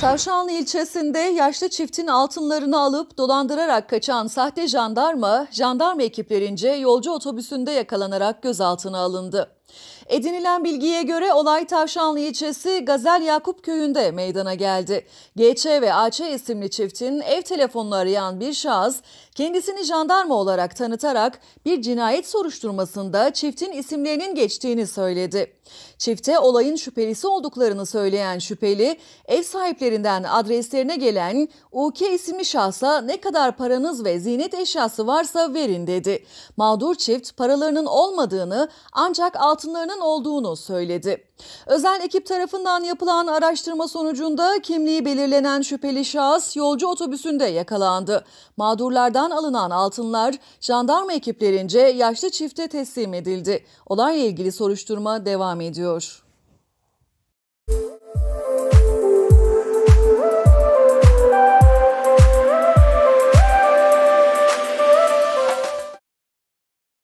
Tavşanlı ilçesinde yaşlı çiftin altınlarını alıp dolandırarak kaçan sahte jandarma, jandarma ekiplerince yolcu otobüsünde yakalanarak gözaltına alındı. Edinilen bilgiye göre olay Tavşanlı ilçesi Gazel Yakup köyünde meydana geldi. GÇ ve AÇ isimli çiftin ev telefonunu arayan bir şahıs kendisini jandarma olarak tanıtarak bir cinayet soruşturmasında çiftin isimlerinin geçtiğini söyledi. Çifte olayın şüphelisi olduklarını söyleyen şüpheli ev sahiplerinden adreslerine gelen UK isimli şahsa ne kadar paranız ve ziynet eşyası varsa verin dedi. Mağdur çift paralarının olmadığını ancak 6 altınlarının olduğunu söyledi. Özel ekip tarafından yapılan araştırma sonucunda kimliği belirlenen şüpheli şahıs yolcu otobüsünde yakalandı. Mağdurlardan alınan altınlar jandarma ekiplerince yaşlı çifte teslim edildi. Olayla ilgili soruşturma devam ediyor.